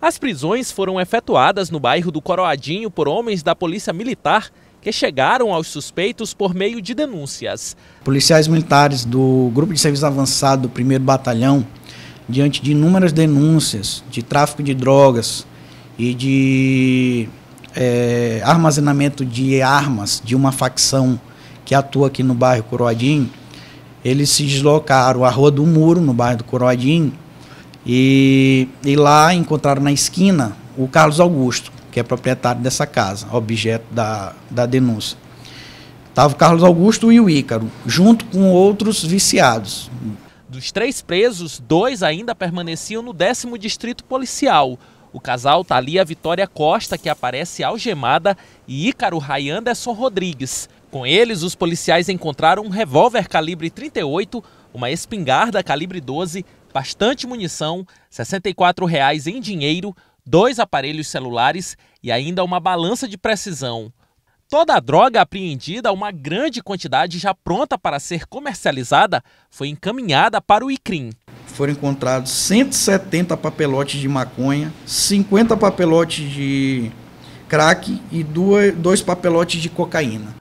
As prisões foram efetuadas no bairro do Coroadinho por homens da Polícia Militar que chegaram aos suspeitos por meio de denúncias. Policiais militares do Grupo de Serviço Avançado do 1 Batalhão, diante de inúmeras denúncias de tráfico de drogas e de é, armazenamento de armas de uma facção que atua aqui no bairro Coroadinho, eles se deslocaram à Rua do Muro, no bairro do Coroadinho, e, e lá encontraram na esquina o Carlos Augusto, que é proprietário dessa casa, objeto da, da denúncia. Estava o Carlos Augusto e o Ícaro, junto com outros viciados. Dos três presos, dois ainda permaneciam no décimo distrito policial. O casal Thalia tá Vitória Costa, que aparece algemada, e Ícaro Rayanderson Rodrigues. Com eles, os policiais encontraram um revólver calibre 38, uma espingarda calibre 12, bastante munição, R$ 64 reais em dinheiro, dois aparelhos celulares e ainda uma balança de precisão. Toda a droga apreendida, uma grande quantidade já pronta para ser comercializada, foi encaminhada para o ICRIM. Foram encontrados 170 papelotes de maconha, 50 papelotes de crack e dois papelotes de cocaína.